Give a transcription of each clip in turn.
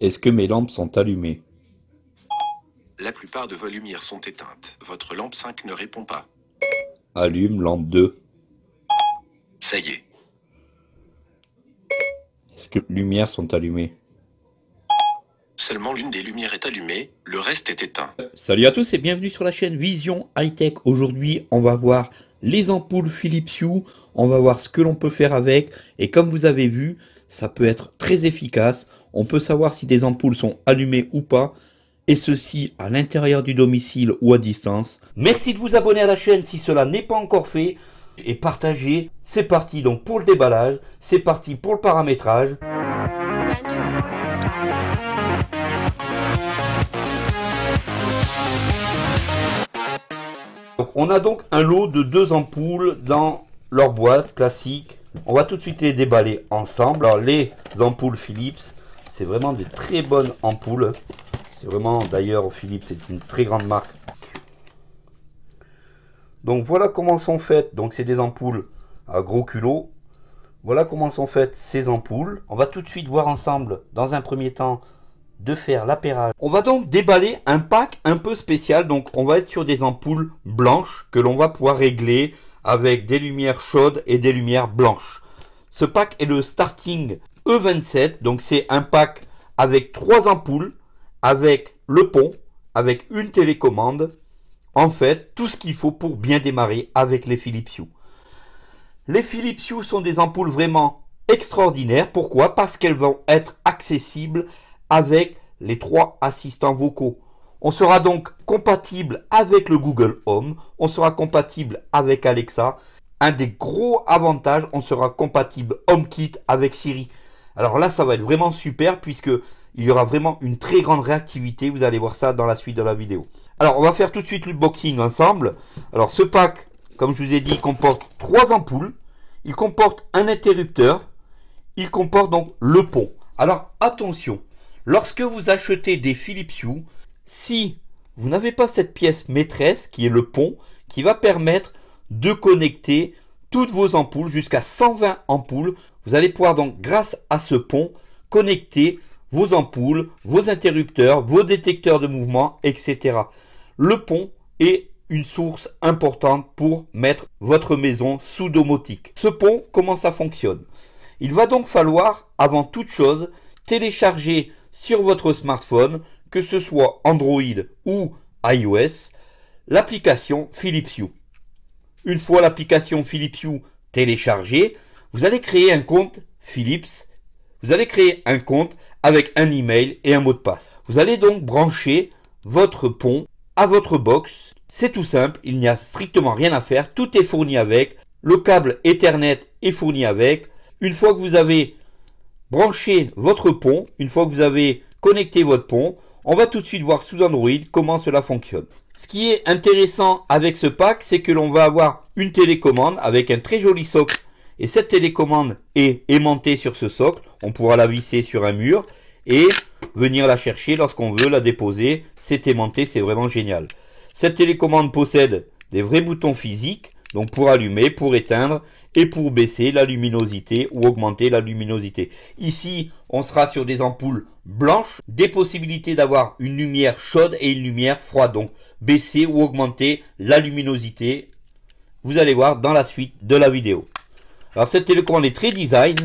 Est-ce que mes lampes sont allumées La plupart de vos lumières sont éteintes. Votre lampe 5 ne répond pas. Allume lampe 2. Ça y est. Est-ce que les lumières sont allumées Seulement l'une des lumières est allumée, le reste est éteint. Salut à tous et bienvenue sur la chaîne Vision High Tech. Aujourd'hui, on va voir les ampoules Philips Hue, on va voir ce que l'on peut faire avec et comme vous avez vu, ça peut être très efficace on peut savoir si des ampoules sont allumées ou pas, et ceci à l'intérieur du domicile ou à distance. Merci de vous abonner à la chaîne si cela n'est pas encore fait, et partager. C'est parti donc pour le déballage, c'est parti pour le paramétrage. on a donc un lot de deux ampoules dans leur boîte classique. On va tout de suite les déballer ensemble. Alors, les ampoules Philips, c'est vraiment des très bonnes ampoules. C'est vraiment, d'ailleurs, Philippe, c'est une très grande marque. Donc voilà comment sont faites. Donc c'est des ampoules à gros culot. Voilà comment sont faites ces ampoules. On va tout de suite voir ensemble, dans un premier temps, de faire l'appairage. On va donc déballer un pack un peu spécial. Donc on va être sur des ampoules blanches que l'on va pouvoir régler avec des lumières chaudes et des lumières blanches. Ce pack est le starting E27, donc c'est un pack avec trois ampoules, avec le pont, avec une télécommande. En fait, tout ce qu'il faut pour bien démarrer avec les Philips Hue. Les Philips Hue sont des ampoules vraiment extraordinaires. Pourquoi Parce qu'elles vont être accessibles avec les trois assistants vocaux. On sera donc compatible avec le Google Home, on sera compatible avec Alexa. Un des gros avantages, on sera compatible HomeKit avec Siri. Alors là, ça va être vraiment super puisque il y aura vraiment une très grande réactivité. Vous allez voir ça dans la suite de la vidéo. Alors, on va faire tout de suite le boxing ensemble. Alors, ce pack, comme je vous ai dit, comporte trois ampoules. Il comporte un interrupteur. Il comporte donc le pont. Alors, attention. Lorsque vous achetez des Philips Hue, si vous n'avez pas cette pièce maîtresse qui est le pont, qui va permettre de connecter toutes vos ampoules, jusqu'à 120 ampoules. Vous allez pouvoir donc, grâce à ce pont, connecter vos ampoules, vos interrupteurs, vos détecteurs de mouvement, etc. Le pont est une source importante pour mettre votre maison sous domotique. Ce pont, comment ça fonctionne Il va donc falloir, avant toute chose, télécharger sur votre smartphone, que ce soit Android ou iOS, l'application Philips Hue. Une fois l'application Philips Hue téléchargée, vous allez créer un compte Philips. Vous allez créer un compte avec un email et un mot de passe. Vous allez donc brancher votre pont à votre box. C'est tout simple, il n'y a strictement rien à faire, tout est fourni avec, le câble Ethernet est fourni avec. Une fois que vous avez branché votre pont, une fois que vous avez connecté votre pont, on va tout de suite voir sous Android comment cela fonctionne. Ce qui est intéressant avec ce pack, c'est que l'on va avoir une télécommande avec un très joli socle. Et cette télécommande est aimantée sur ce socle. On pourra la visser sur un mur et venir la chercher lorsqu'on veut, la déposer. C'est aimanté, c'est vraiment génial. Cette télécommande possède des vrais boutons physiques, donc pour allumer, pour éteindre, et pour baisser la luminosité ou augmenter la luminosité. Ici, on sera sur des ampoules blanches, des possibilités d'avoir une lumière chaude et une lumière froide. Donc, baisser ou augmenter la luminosité, vous allez voir dans la suite de la vidéo. Alors, cette télécommande est très design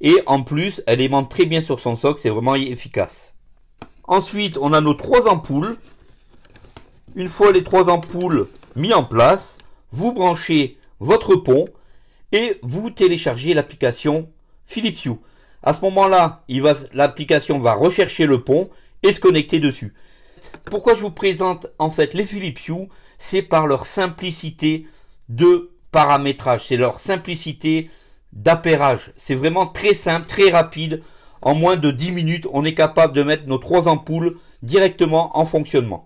et en plus, elle aimante très bien sur son socle, c'est vraiment efficace. Ensuite, on a nos trois ampoules. Une fois les trois ampoules mises en place, vous branchez votre pont et vous téléchargez l'application Philips Hue. À ce moment-là, l'application va rechercher le pont et se connecter dessus. Pourquoi je vous présente en fait les Philips Hue C'est par leur simplicité de paramétrage, c'est leur simplicité d'appairage. C'est vraiment très simple, très rapide. En moins de 10 minutes, on est capable de mettre nos trois ampoules directement en fonctionnement.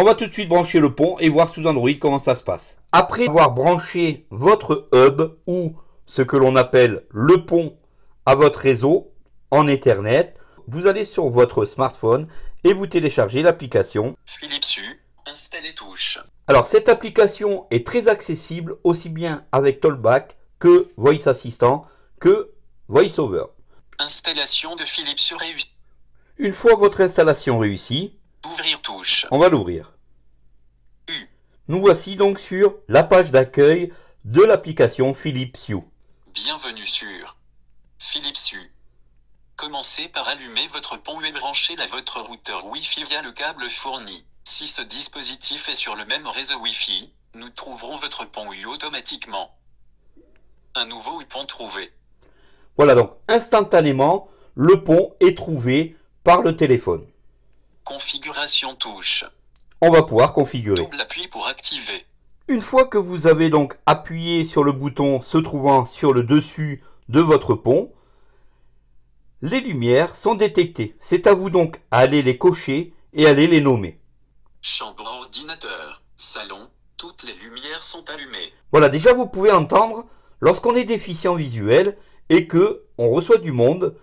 On va tout de suite brancher le pont et voir sous Android comment ça se passe. Après avoir branché votre hub ou ce que l'on appelle le pont à votre réseau en Ethernet, vous allez sur votre smartphone et vous téléchargez l'application Philips Installer touche. Alors cette application est très accessible aussi bien avec Tollback que Voice Assistant que VoiceOver. Installation de Philips réussie. Une fois votre installation réussie, Ouvrir touche. On va l'ouvrir. U. Nous voici donc sur la page d'accueil de l'application Philips Hue. Bienvenue sur Philips Hue. Commencez par allumer votre pont et brancher la votre routeur Wi-Fi via le câble fourni. Si ce dispositif est sur le même réseau Wi-Fi, nous trouverons votre pont U automatiquement. Un nouveau pont trouvé. Voilà donc instantanément, le pont est trouvé par le téléphone. Configuration touche. On va pouvoir configurer. Double pour activer. Une fois que vous avez donc appuyé sur le bouton se trouvant sur le dessus de votre pont, les lumières sont détectées. C'est à vous donc à aller les cocher et aller les nommer. Chambre ordinateur, salon, toutes les lumières sont allumées. Voilà, déjà vous pouvez entendre lorsqu'on est déficient visuel et que on reçoit du monde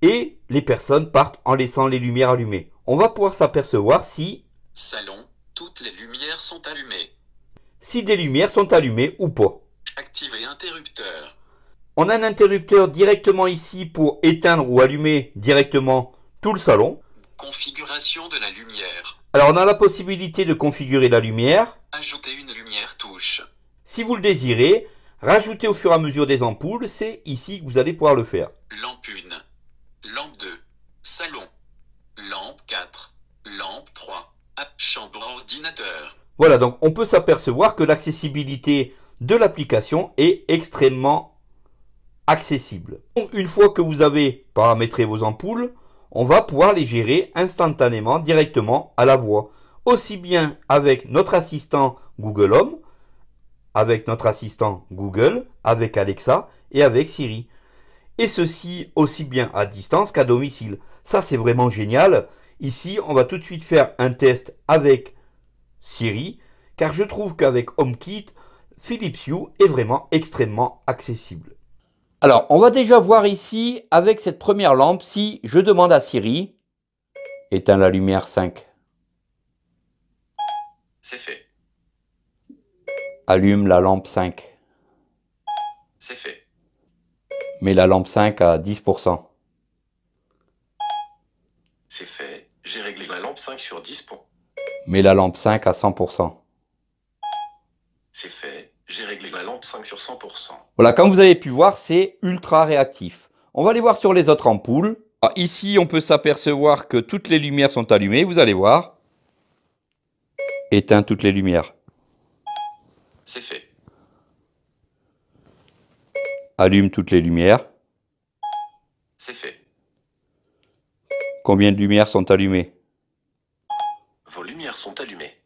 et les personnes partent en laissant les lumières allumées on va pouvoir s'apercevoir si... Salon, toutes les lumières sont allumées. Si des lumières sont allumées ou pas. Activer interrupteur. On a un interrupteur directement ici pour éteindre ou allumer directement tout le salon. Configuration de la lumière. Alors on a la possibilité de configurer la lumière. Ajouter une lumière touche. Si vous le désirez, rajouter au fur et à mesure des ampoules, c'est ici que vous allez pouvoir le faire. Lampe 1, lampe 2, salon, lampe 4, lampe 3, chambre ordinateur. Voilà, donc on peut s'apercevoir que l'accessibilité de l'application est extrêmement accessible. Donc une fois que vous avez paramétré vos ampoules, on va pouvoir les gérer instantanément directement à la voix. Aussi bien avec notre assistant Google Home, avec notre assistant Google, avec Alexa et avec Siri. Et ceci aussi bien à distance qu'à domicile. Ça, c'est vraiment génial. Ici, on va tout de suite faire un test avec Siri, car je trouve qu'avec HomeKit, Philips Hue est vraiment extrêmement accessible. Alors, on va déjà voir ici, avec cette première lampe, si je demande à Siri, éteins la lumière 5. C'est fait. Allume la lampe 5. C'est fait. Mets la lampe 5 à 10%. C'est fait, j'ai réglé la lampe 5 sur 10 pour... Mets la lampe 5 à 100%. C'est fait, j'ai réglé la lampe 5 sur 100%. Voilà, comme vous avez pu voir, c'est ultra réactif. On va aller voir sur les autres ampoules. Ah, ici, on peut s'apercevoir que toutes les lumières sont allumées, vous allez voir. Éteint toutes les lumières. C'est fait. Allume toutes les lumières. Combien de lumières sont allumées Vos lumières sont allumées.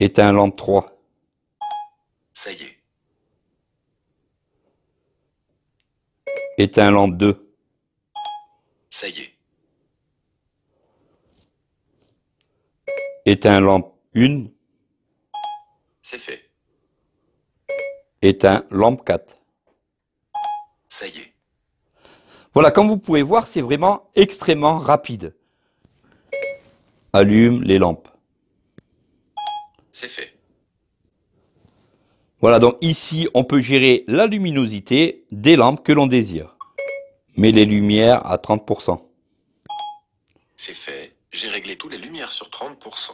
Éteins lampe 3. Ça y est. Éteins lampe 2. Ça y est. Éteins lampe 1. C'est fait. Éteins lampe 4. Ça y est. Voilà, comme vous pouvez voir, c'est vraiment extrêmement rapide. Allume les lampes. C'est fait. Voilà, donc ici, on peut gérer la luminosité des lampes que l'on désire. Mets les lumières à 30%. C'est fait. J'ai réglé toutes les lumières sur 30%.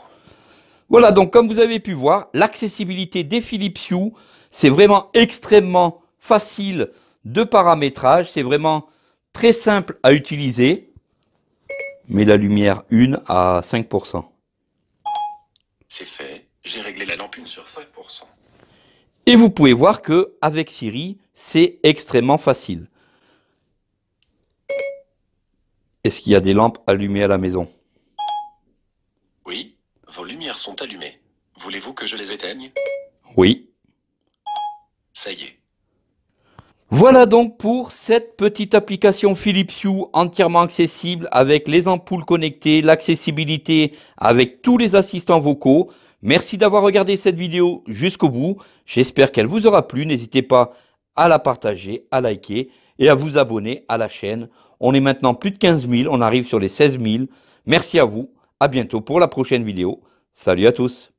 Voilà, donc comme vous avez pu voir, l'accessibilité des Philips Hue, c'est vraiment extrêmement facile de paramétrage. C'est vraiment très simple à utiliser, mais la lumière 1 à 5%. C'est fait, j'ai réglé la lampe 1 sur 5%. Et vous pouvez voir que avec Siri, c'est extrêmement facile. Est-ce qu'il y a des lampes allumées à la maison Oui, vos lumières sont allumées. Voulez-vous que je les éteigne Oui. Ça y est, voilà donc pour cette petite application Philips Hue entièrement accessible avec les ampoules connectées, l'accessibilité avec tous les assistants vocaux. Merci d'avoir regardé cette vidéo jusqu'au bout. J'espère qu'elle vous aura plu. N'hésitez pas à la partager, à liker et à vous abonner à la chaîne. On est maintenant plus de 15 000, on arrive sur les 16 000. Merci à vous. À bientôt pour la prochaine vidéo. Salut à tous.